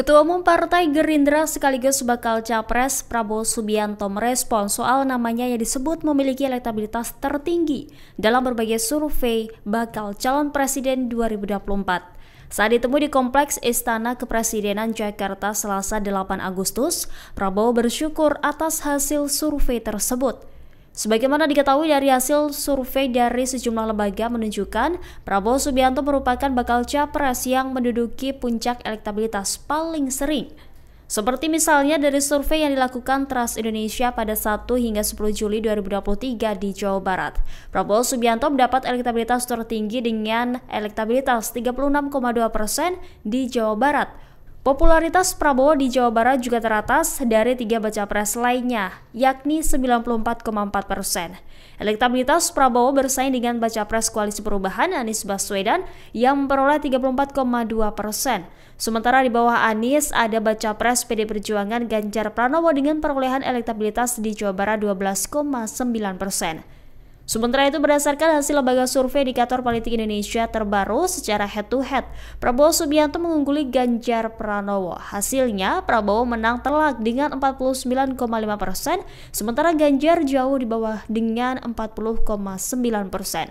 Ketua Umum Partai Gerindra sekaligus bakal capres Prabowo Subianto merespon soal namanya yang disebut memiliki elektabilitas tertinggi dalam berbagai survei bakal calon presiden 2024. Saat ditemui di Kompleks Istana Kepresidenan Jakarta Selasa 8 Agustus, Prabowo bersyukur atas hasil survei tersebut Sebagaimana diketahui dari hasil survei dari sejumlah lembaga menunjukkan Prabowo Subianto merupakan bakal capres yang menduduki puncak elektabilitas paling sering. Seperti misalnya dari survei yang dilakukan Trust Indonesia pada 1 hingga 10 Juli 2023 di Jawa Barat. Prabowo Subianto mendapat elektabilitas tertinggi dengan elektabilitas 36,2 persen di Jawa Barat Popularitas Prabowo di Jawa Barat juga teratas dari tiga baca pres lainnya, yakni 94,4 persen. Elektabilitas Prabowo bersaing dengan baca pres Koalisi Perubahan Anies Baswedan yang memperoleh 34,2 persen. Sementara di bawah Anies ada baca pres PD Perjuangan Ganjar Pranowo dengan perolehan elektabilitas di Jawa Barat 12,9 persen. Sementara itu berdasarkan hasil lembaga survei indikator politik Indonesia terbaru secara head to head, Prabowo Subianto mengungguli Ganjar Pranowo. Hasilnya, Prabowo menang telak dengan 49,5 persen, sementara Ganjar jauh di bawah dengan 40,9 persen.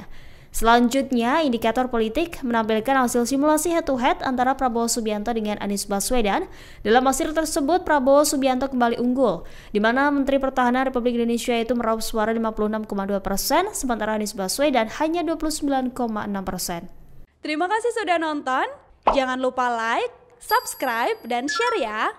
Selanjutnya, indikator politik menampilkan hasil simulasi head-to-head antara Prabowo Subianto dengan Anies Baswedan. Dalam hasil tersebut, Prabowo Subianto kembali unggul, di mana Menteri Pertahanan Republik Indonesia itu meraup suara 56,2 persen, sementara Anies Baswedan hanya 29,6 persen. Terima kasih sudah nonton. Jangan lupa like, subscribe, dan share ya!